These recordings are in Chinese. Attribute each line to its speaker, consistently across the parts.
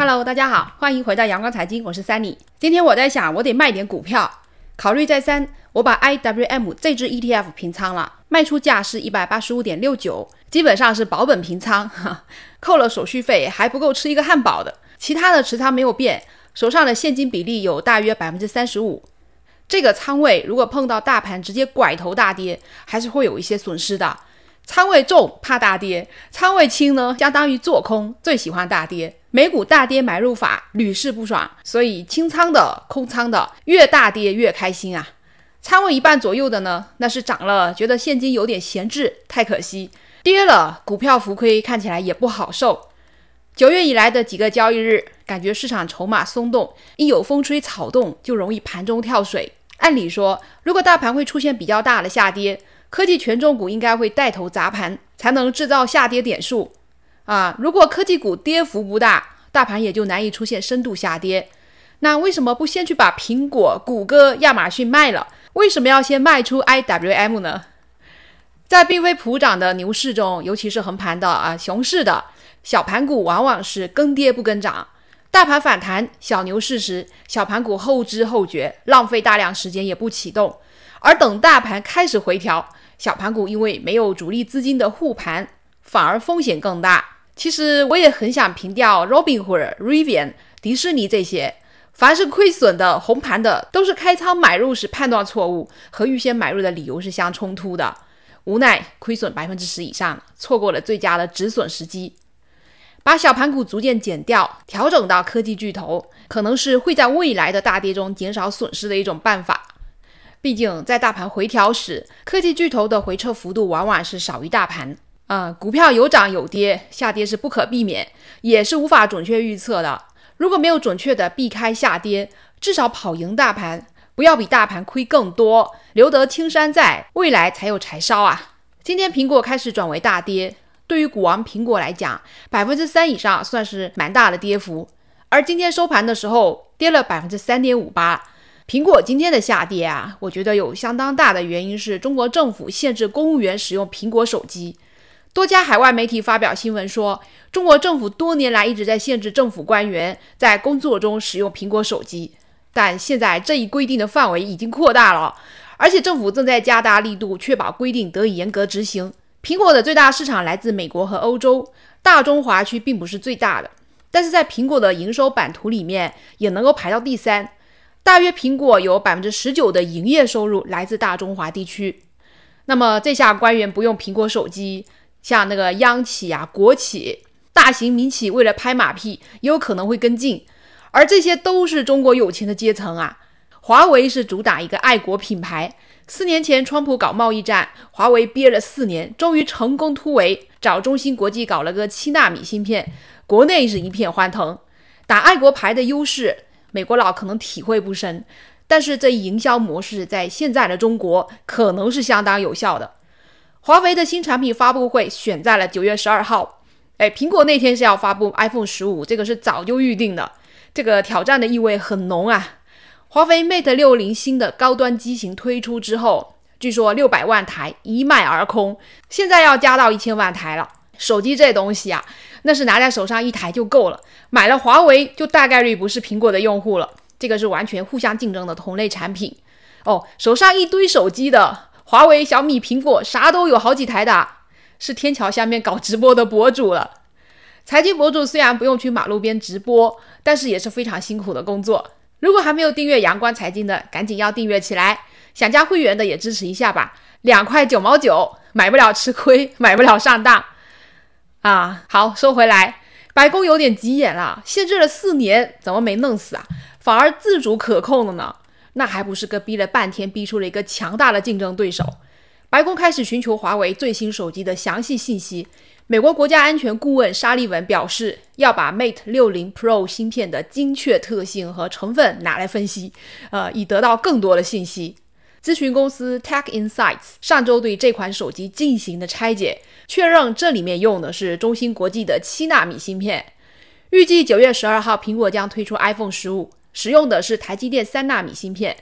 Speaker 1: Hello，大家好，欢迎回到阳光财经，我是 Sunny。今天我在想，我得卖点股票。考虑再三，我把 IWM 这只 ETF 平仓了，卖出价是一百八十五点六九，基本上是保本平仓，扣了手续费还不够吃一个汉堡的。其他的持仓没有变，手上的现金比例有大约百分之三十五。这个仓位如果碰到大盘直接拐头大跌，还是会有一些损失的。仓位重怕大跌，仓位轻呢，相当于做空，最喜欢大跌。美股大跌买入法屡试不爽，所以清仓的、空仓的，越大跌越开心啊。仓位一半左右的呢，那是涨了觉得现金有点闲置，太可惜；跌了股票浮亏，看起来也不好受。九月以来的几个交易日，感觉市场筹码松动，一有风吹草动就容易盘中跳水。按理说，如果大盘会出现比较大的下跌，科技权重股应该会带头砸盘，才能制造下跌点数啊！如果科技股跌幅不大，大盘也就难以出现深度下跌。那为什么不先去把苹果、谷歌、亚马逊卖了？为什么要先卖出 IWM 呢？在并非普涨的牛市中，尤其是横盘的啊熊市的小盘股，往往是跟跌不跟涨。大盘反弹小牛市时，小盘股后知后觉，浪费大量时间也不启动；而等大盘开始回调，小盘股因为没有主力资金的护盘，反而风险更大。其实我也很想平掉 Robinhood、r i v i a n 迪士尼这些，凡是亏损的、红盘的，都是开仓买入时判断错误和预先买入的理由是相冲突的。无奈亏损百分之十以上，错过了最佳的止损时机。把小盘股逐渐减掉，调整到科技巨头，可能是会在未来的大跌中减少损失的一种办法。毕竟在大盘回调时，科技巨头的回撤幅度往往是少于大盘。啊，股票有涨有跌，下跌是不可避免，也是无法准确预测的。如果没有准确的避开下跌，至少跑赢大盘，不要比大盘亏更多，留得青山在，未来才有柴烧啊！今天苹果开始转为大跌。对于股王苹果来讲，百分之三以上算是蛮大的跌幅。而今天收盘的时候，跌了百分之三点五八。苹果今天的下跌啊，我觉得有相当大的原因是中国政府限制公务员使用苹果手机。多家海外媒体发表新闻说，中国政府多年来一直在限制政府官员在工作中使用苹果手机，但现在这一规定的范围已经扩大了，而且政府正在加大力度确保规定得以严格执行。苹果的最大市场来自美国和欧洲，大中华区并不是最大的，但是在苹果的营收版图里面也能够排到第三。大约苹果有百分之十九的营业收入来自大中华地区。那么这下官员不用苹果手机，像那个央企啊、国企、大型民企为了拍马屁，也有可能会跟进，而这些都是中国有钱的阶层啊。华为是主打一个爱国品牌。四年前，川普搞贸易战，华为憋了四年，终于成功突围，找中芯国际搞了个七纳米芯片，国内是一片欢腾。打爱国牌的优势，美国佬可能体会不深，但是这营销模式在现在的中国可能是相当有效的。华为的新产品发布会选在了九月十二号，哎，苹果那天是要发布 iPhone 十五，这个是早就预定的，这个挑战的意味很浓啊。华为 Mate 六零新的高端机型推出之后，据说六百万台一卖而空，现在要加到一千万台了。手机这东西啊，那是拿在手上一台就够了。买了华为就大概率不是苹果的用户了。这个是完全互相竞争的同类产品。哦，手上一堆手机的，华为、小米、苹果啥都有好几台的，是天桥下面搞直播的博主了。财经博主虽然不用去马路边直播，但是也是非常辛苦的工作。如果还没有订阅阳光财经的，赶紧要订阅起来！想加会员的也支持一下吧，两块九毛九，买不了吃亏，买不了上当啊！好，说回来，白宫有点急眼了，限制了四年，怎么没弄死啊？反而自主可控了呢？那还不是个逼了半天，逼出了一个强大的竞争对手？白宫开始寻求华为最新手机的详细信息。美国国家安全顾问沙利文表示，要把 Mate 60 Pro 芯片的精确特性和成分拿来分析，呃，以得到更多的信息。咨询公司 Tech Insights 上周对这款手机进行的拆解，确认这里面用的是中芯国际的七纳米芯片。预计九月十二号，苹果将推出 iPhone 十五，使用的是台积电三纳米芯片。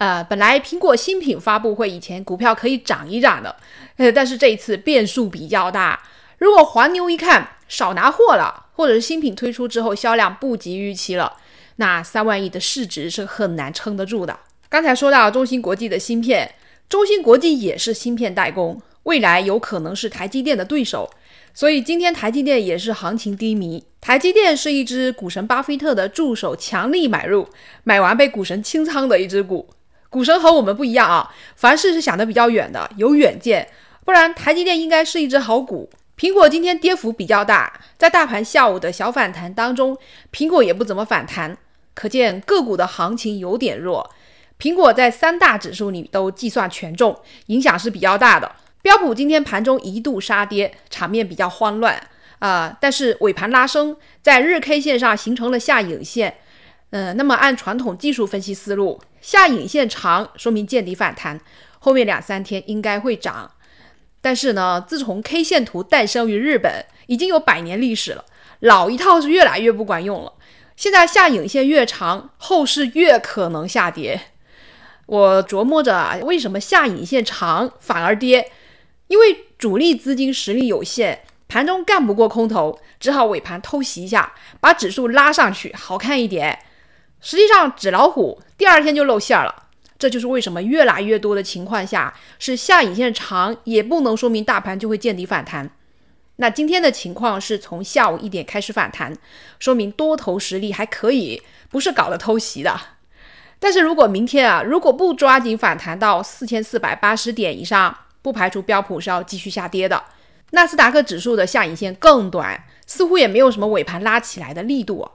Speaker 1: 呃，本来苹果新品发布会以前股票可以涨一涨的，呃，但是这一次变数比较大。如果黄牛一看少拿货了，或者是新品推出之后销量不及预期了，那三万亿的市值是很难撑得住的。刚才说到中芯国际的芯片，中芯国际也是芯片代工，未来有可能是台积电的对手，所以今天台积电也是行情低迷。台积电是一只股神巴菲特的助手强力买入，买完被股神清仓的一只股。股神和我们不一样啊，凡事是想的比较远的，有远见。不然，台积电应该是一只好股。苹果今天跌幅比较大，在大盘下午的小反弹当中，苹果也不怎么反弹，可见个股的行情有点弱。苹果在三大指数里都计算权重，影响是比较大的。标普今天盘中一度杀跌，场面比较慌乱啊，但是尾盘拉升，在日 K 线上形成了下影线。嗯，那么按传统技术分析思路。下影线长说明见底反弹，后面两三天应该会涨。但是呢，自从 K 线图诞生于日本，已经有百年历史了，老一套是越来越不管用了。现在下影线越长，后市越可能下跌。我琢磨着啊，为什么下影线长反而跌？因为主力资金实力有限，盘中干不过空头，只好尾盘偷袭一下，把指数拉上去，好看一点。实际上，纸老虎第二天就露馅儿了。这就是为什么越来越多的情况下，是下影线长也不能说明大盘就会见底反弹。那今天的情况是从下午一点开始反弹，说明多头实力还可以，不是搞的偷袭的。但是如果明天啊，如果不抓紧反弹到四千四百八十点以上，不排除标普是要继续下跌的。纳斯达克指数的下影线更短，似乎也没有什么尾盘拉起来的力度。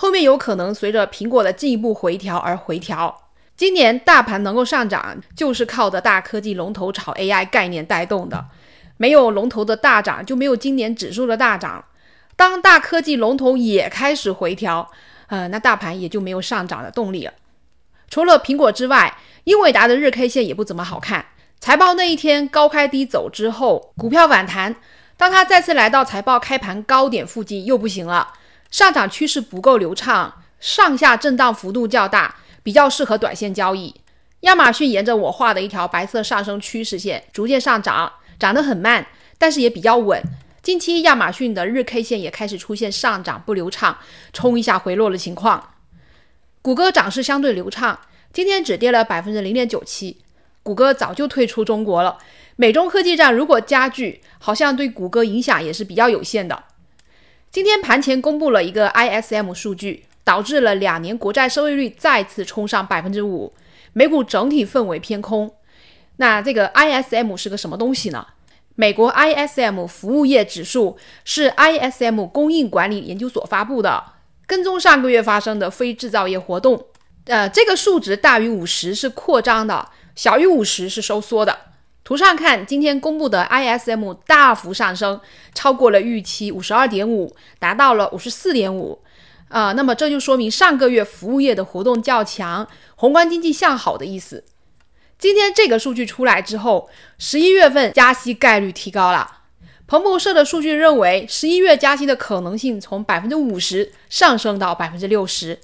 Speaker 1: 后面有可能随着苹果的进一步回调而回调。今年大盘能够上涨，就是靠着大科技龙头炒 AI 概念带动的，没有龙头的大涨，就没有今年指数的大涨。当大科技龙头也开始回调，呃，那大盘也就没有上涨的动力了。除了苹果之外，英伟达的日 K 线也不怎么好看。财报那一天高开低走之后，股票反弹，当它再次来到财报开盘高点附近，又不行了。上涨趋势不够流畅，上下震荡幅度较大，比较适合短线交易。亚马逊沿着我画的一条白色上升趋势线逐渐上涨，涨得很慢，但是也比较稳。近期亚马逊的日 K 线也开始出现上涨不流畅、冲一下回落的情况。谷歌涨势相对流畅，今天只跌了百分之零点九七。谷歌早就退出中国了，美中科技战如果加剧，好像对谷歌影响也是比较有限的。今天盘前公布了一个 ISM 数据，导致了两年国债收益率再次冲上百分之五，美股整体氛围偏空。那这个 ISM 是个什么东西呢？美国 ISM 服务业指数是 ISM 供应管理研究所发布的，跟踪上个月发生的非制造业活动。呃，这个数值大于五十是扩张的，小于五十是收缩的。图上看，今天公布的 ISM 大幅上升，超过了预期，五十二点五达到了五十四点五。啊，那么这就说明上个月服务业的活动较强，宏观经济向好的意思。今天这个数据出来之后，十一月份加息概率提高了。彭博社的数据认为，十一月加息的可能性从百分之五十上升到百分之六十。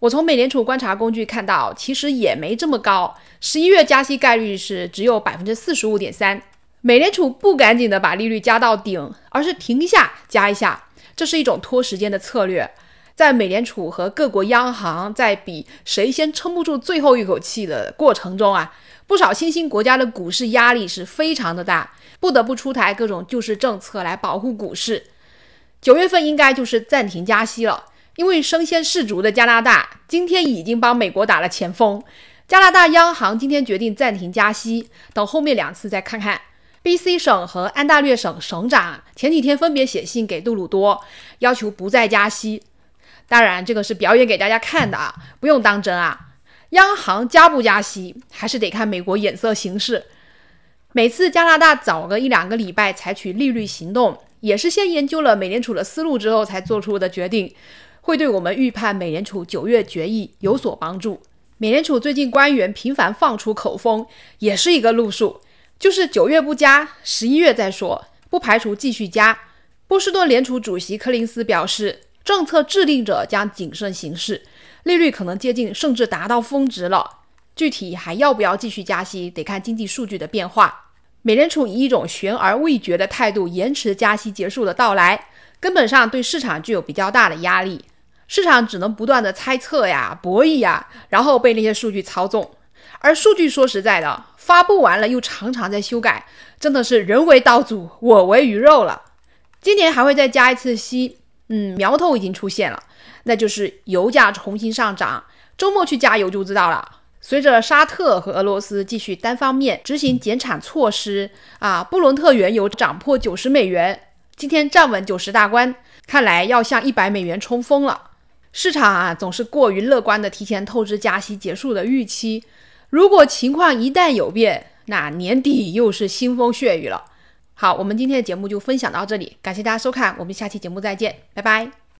Speaker 1: 我从美联储观察工具看到，其实也没这么高。十一月加息概率是只有百分之四十五点三。美联储不赶紧的把利率加到顶，而是停一下加一下，这是一种拖时间的策略。在美联储和各国央行在比谁先撑不住最后一口气的过程中啊，不少新兴国家的股市压力是非常的大，不得不出台各种救市政策来保护股市。九月份应该就是暂停加息了。因为身先士卒的加拿大今天已经帮美国打了前锋，加拿大央行今天决定暂停加息，等后面两次再看看。B.C. 省和安大略省省长前几天分别写信给杜鲁多，要求不再加息。当然，这个是表演给大家看的啊，不用当真啊。央行加不加息，还是得看美国眼色行事。每次加拿大早个一两个礼拜采取利率行动，也是先研究了美联储的思路之后才做出的决定。会对我们预判美联储九月决议有所帮助。美联储最近官员频繁放出口风，也是一个路数，就是九月不加，十一月再说，不排除继续加。波士顿联储主席柯林斯表示，政策制定者将谨慎行事，利率可能接近甚至达到峰值了。具体还要不要继续加息，得看经济数据的变化。美联储以一种悬而未决的态度延迟加息结束的到来，根本上对市场具有比较大的压力。市场只能不断的猜测呀、博弈呀，然后被那些数据操纵。而数据说实在的，发布完了又常常在修改，真的是人为刀俎，我为鱼肉了。今年还会再加一次息，嗯，苗头已经出现了，那就是油价重新上涨。周末去加油就知道了。随着沙特和俄罗斯继续单方面执行减产措施啊，布伦特原油涨破九十美元，今天站稳九十大关，看来要向一百美元冲锋了。市场啊，总是过于乐观的提前透支加息结束的预期。如果情况一旦有变，那年底又是腥风血雨了。好，我们今天的节目就分享到这里，感谢大家收看，我们下期节目再见，拜拜。